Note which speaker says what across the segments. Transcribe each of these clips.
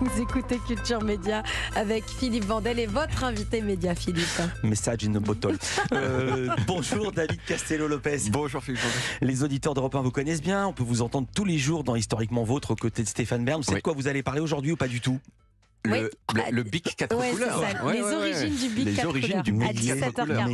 Speaker 1: Vous écoutez Culture Média avec Philippe Vandel et votre invité média, Philippe. Message in a bottle. Euh, bonjour David Castello-Lopez. Bonjour Philippe. Les auditeurs d'Europe 1 vous connaissent bien. On peut vous entendre tous les jours dans Historiquement Votre, aux côtés de Stéphane Bern. C'est de quoi vous allez parler aujourd'hui ou pas du tout ah, le, bic 4 couleurs. les origines du bic les origines couleurs. Du Mais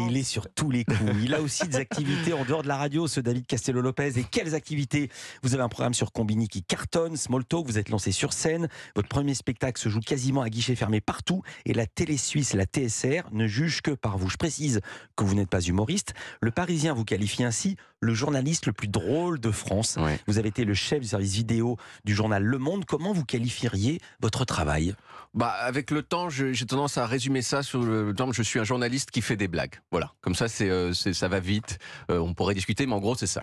Speaker 1: il est sur tous les coups. Il a aussi des activités en dehors de la radio, ce David Castello-Lopez. Et quelles activités Vous avez un programme sur Combini qui cartonne, Small Talk, vous êtes lancé sur scène. Votre premier spectacle se joue quasiment à guichet fermé partout. Et la télé suisse, la TSR, ne juge que par vous. Je précise que vous n'êtes pas humoriste. Le Parisien vous qualifie ainsi le journaliste le plus drôle de France. Vous avez été le chef du service vidéo du journal Le Monde. Comment vous qualifieriez
Speaker 2: votre travail bah, avec le temps, j'ai tendance à résumer ça sur le temps. Je suis un journaliste qui fait des blagues. Voilà. Comme ça, c'est, euh, ça va vite. Euh, on pourrait discuter, mais en gros, c'est ça.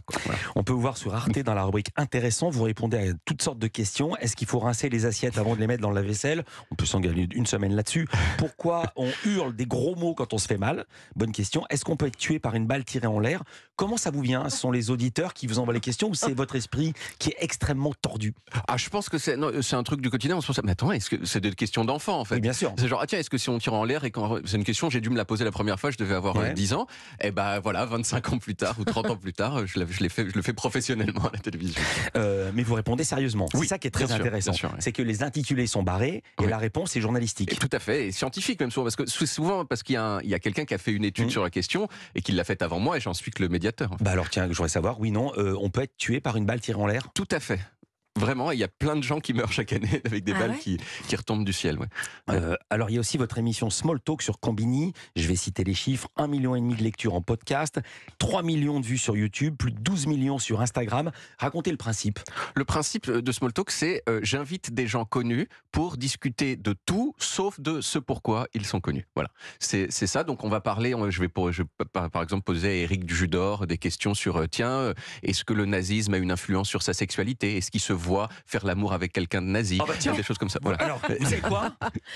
Speaker 2: On peut vous voir sur Arte dans la rubrique
Speaker 1: intéressant. Vous répondez à toutes sortes de questions. Est-ce qu'il faut rincer les assiettes avant de les mettre dans la vaisselle On peut s'engager une semaine là-dessus. Pourquoi on hurle des gros mots quand on se fait mal Bonne question. Est-ce qu'on peut être tué par une balle tirée en l'air Comment ça vous vient Ce sont les auditeurs qui vous envoient les questions ou c'est votre esprit qui est extrêmement tordu
Speaker 2: Ah, je pense que c'est, euh, c'est un truc du quotidien. On mais attends, est-ce que c'est des question d'enfant en fait. bien sûr. C'est genre, ah tiens, est-ce que si on tire en l'air et quand. C'est une question, j'ai dû me la poser la première fois, je devais avoir 10 euh, ans. Et eh ben voilà, 25 ans plus tard ou 30 ans plus tard, je, je le fais professionnellement à la télévision. Euh, mais vous répondez sérieusement.
Speaker 1: Oui, c'est ça qui est très intéressant. C'est que les intitulés sont barrés et la
Speaker 2: réponse est journalistique. tout à fait, et scientifique même souvent, parce que souvent, parce qu'il y a, quelqu'un qui a fait une étude mm. sur la question et qui l'a faite avant moi et j'en suis que le médiateur. Bah alors tiens, je voudrais savoir, oui, non, euh, on peut être tué par une balle tirée en l'air Tout à fait. Vraiment, il y a plein de gens qui meurent chaque année avec des ah balles qui, retombent du ciel. Euh, alors, il y a aussi votre émission Small Talk sur Combini.
Speaker 1: Je vais citer les chiffres. 1,5 million et demi de lectures en podcast, 3 millions de vues sur YouTube, plus de 12 millions sur
Speaker 2: Instagram. Racontez le principe. Le principe euh, de Small Talk, c'est euh, j'invite des gens connus pour discuter de tout, sauf de ce pourquoi ils sont connus. Voilà. C'est ça. Donc, on va parler, je vais, par, exemple poser à Eric Judor des questions sur, tiens, est-ce que le nazisme a une influence sur sa sexualité Est-ce qu'il se voit faire l'amour avec quelqu'un de nazi, ah bah, des choses comme ça. Voilà. Alors, c'est quoi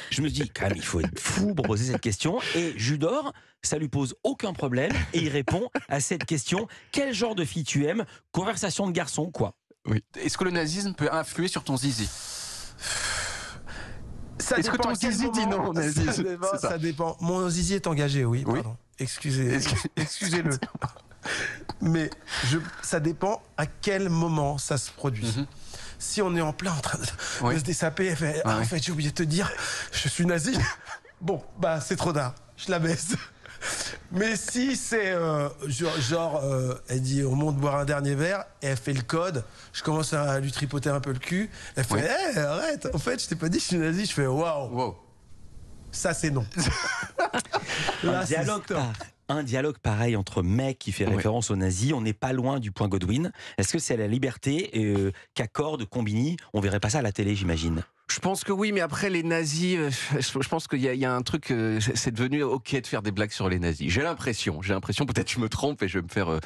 Speaker 1: Je me dis, quand il faut être fou pour poser cette question. Et Judor, ça lui pose aucun problème et il répond à cette question quel genre de fille tu aimes Conversation de garçon, quoi.
Speaker 2: Oui. Est-ce que le nazisme peut influer sur ton zizi Est-ce que ton zizi dit non ça
Speaker 1: dépend, Mon zizi est engagé, oui. Excusez, excusez-le. Mais ça dépend à quel moment ça se produit. Mhm si on est en plein en train de, se désaper, elle eh ben, fait, ah, en fait, j'ai oublié de te dire, je suis nazi. Bon, bah, c'est trop tard. Je la baisse. Mais si c'est euh, genre, euh, elle dit on monte boire un dernier verre et elle fait le code, je commence à lui tripoter un peu le cul, elle fait Eh arrête, en fait je t'ai pas dit je suis nazi, je fais waouh. Ça c'est non. Là, c'est longtemps un dialogue pareil entre mec qui fait référence aux nazis. On n'est pas loin du point Godwin. Est-ce que c'est la liberté euh, qu'accorde Combini On verrait pas ça à la télé, j'imagine.
Speaker 2: Je pense que oui, mais après les nazis, euh, je pense qu'il y, a un truc, euh, c'est devenu ok de faire des blagues sur les nazis. J'ai l'impression, j'ai l'impression, peut-être je me trompe et je vais me faire euh,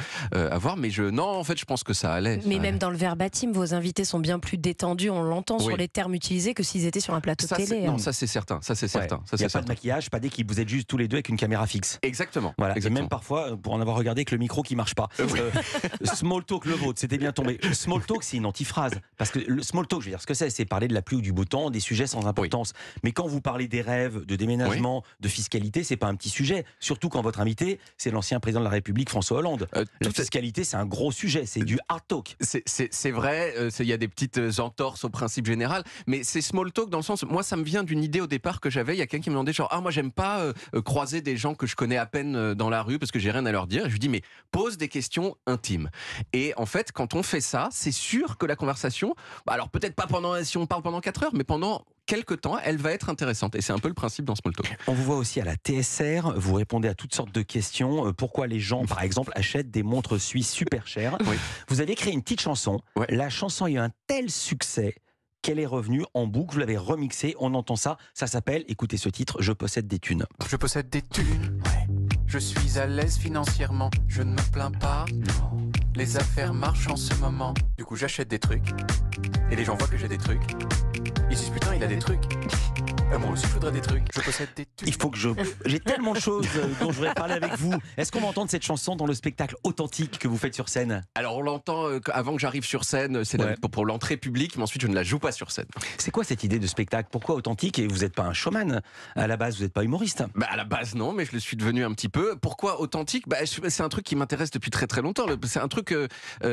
Speaker 2: avoir, mais je non, en fait, je pense que ça allait. Mais même dans le verbatim, vos invités sont bien plus détendus, on l'entend sur les termes utilisés que s'ils étaient sur un plateau télé. Non, hein. ça
Speaker 1: c'est certain, ça c'est certain. Il n'y a pas de maquillage, pas d'équipe, vous êtes juste tous les deux avec une caméra fixe. Exactement. Voilà. Et même parfois, pour en avoir regardé, que le micro qui marche pas. small talk, le vôtre, c'était bien tombé. Small talk, c'est une antiphrase, parce que le small talk, je veux dire, ce que c'est, c'est parler de la pluie ou du bouton des sujets sans importance. Mais quand vous parlez des rêves, de déménagement, de fiscalité, c'est pas un petit sujet. Surtout quand
Speaker 2: votre invité, c'est l'ancien président de la République, François Hollande. Euh, la fiscalité, c'est un gros sujet, c'est du hard talk. C'est vrai, euh, il y a des petites euh, entorses au principe général, mais c'est small talk dans le sens, moi, ça me vient d'une idée au départ que j'avais. Il y a quelqu'un qui me demandait genre, ah, moi, j'aime pas croiser des gens que je connais à peine dans la rue parce que j'ai rien à leur dire. je lui dis, mais pose des questions intimes. Et en fait, quand on fait ça, c'est sûr que la conversation, bah, alors peut-être pas pendant, si on parle pendant 4 heures, mais pendant quelques temps, elle va être intéressante. Et c'est un peu le principe dans Smalltalk.
Speaker 1: On vous voit aussi à la TSR, vous répondez à toutes sortes de questions. Euh, pourquoi les gens, par exemple, achètent des montres suisses super chères Vous avez créé une petite chanson. La chanson a eu un tel succès qu'elle est revenue en boucle. Vous l'avez remixée, on entend ça. Ça s'appelle, écoutez ce titre, Je possède des thunes. Je
Speaker 2: possède des thunes, Je suis à l'aise financièrement, je ne me plains pas. Les affaires marchent en ce moment. Du coup, j'achète des trucs. Et les gens voient que j'ai des trucs. Ils dit, putain, il a des trucs. Euh, moi aussi, des trucs. Je possède des trucs. Il faut que je. J'ai tellement de choses euh, dont je voudrais
Speaker 1: parler avec vous. Est-ce qu'on va entendre cette chanson dans le spectacle authentique que vous faites sur scène
Speaker 2: Alors, on l'entend euh, avant que j'arrive sur scène. C'est pour, l'entrée publique, mais ensuite, je ne la joue pas sur scène. C'est quoi cette idée de spectacle Pourquoi authentique Et vous n'êtes pas un showman. À la base, vous n'êtes pas humoriste. Bah, à la base, non, mais je le suis devenu un petit peu. Pourquoi authentique bah, C'est un truc qui m'intéresse depuis très très longtemps. C'est un truc.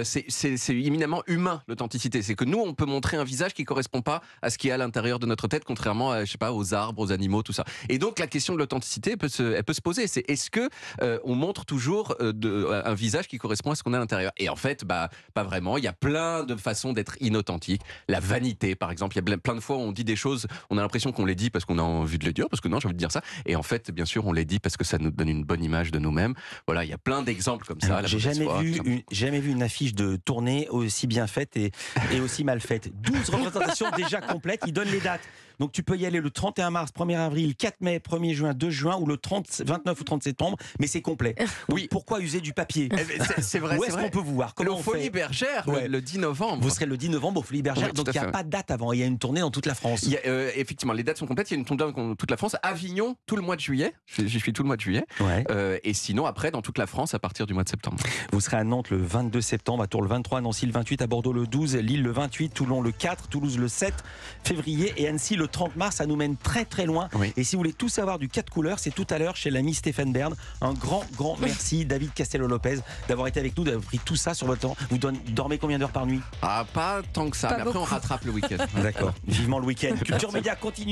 Speaker 2: c'est éminemment humain, l'authenticité. C'est que nous, on peut montrer un visage qui ne correspond pas à ce qui qui est à l'intérieur de notre tête, contrairement, à, je sais pas, aux arbres, aux animaux, tout ça. Et donc la question de l'authenticité, peut se, elle peut se poser. C'est est-ce que euh, on montre toujours euh, de, euh, un visage qui correspond à ce qu'on a à l'intérieur Et en fait, bah pas vraiment. Il y a plein de façons d'être inauthentique. La vanité, par exemple. Il y a plein de fois où on dit des choses, on a l'impression qu'on les dit parce qu'on a envie de les dire, parce que non, j'ai envie de dire ça. Et en fait, bien sûr, on les dit parce que ça nous donne une bonne image de nous-mêmes. Voilà, il y a plein d'exemples comme ça. J'ai jamais, vu
Speaker 1: une, jamais vu une affiche de tournée aussi bien faite et, et aussi mal faite. 12 représentations déjà complètes il donne les dates. Donc tu peux y aller le 31 mars, 1er avril, 4 mai, 1er juin, 2 juin ou le 30, 29 ou 30 septembre, mais c'est complet. Oui. Pourquoi user du papier eh, C'est vrai. Où est-ce qu'on peut vous voir Comment Le Folie Bergère, le
Speaker 2: 10 novembre. Vous serez le 10 novembre au Folie Bergère, donc il n'y a pas
Speaker 1: de date avant. Il y a une tournée dans toute la France.
Speaker 2: Euh, effectivement, les dates sont complètes. Il y a une tournée dans toute la France. Avignon, tout le mois de juillet. J'y suis tout le mois de juillet. Euh, et sinon, après, dans toute la France, à partir du mois de septembre. Vous serez
Speaker 1: à Nantes le 22 septembre, à Tours le 23, Nancy le 28, à Bordeaux le 12, Lille le 28, Toulon le 4, Toulouse le 7, février et Annecy le 30 mars. Ça nous mène très très loin. Et si vous voulez tout savoir du 4 couleurs, c'est tout à l'heure chez l'ami Stéphane Bern. Un grand grand merci David Castello Lopez d'avoir été avec nous, d'avoir pris tout ça sur votre temps. Vous dormez combien d'heures par nuit Ah pas tant que ça. mais après on rattrape le week-end. D'accord. Vivement le week-end. Culture Média continue.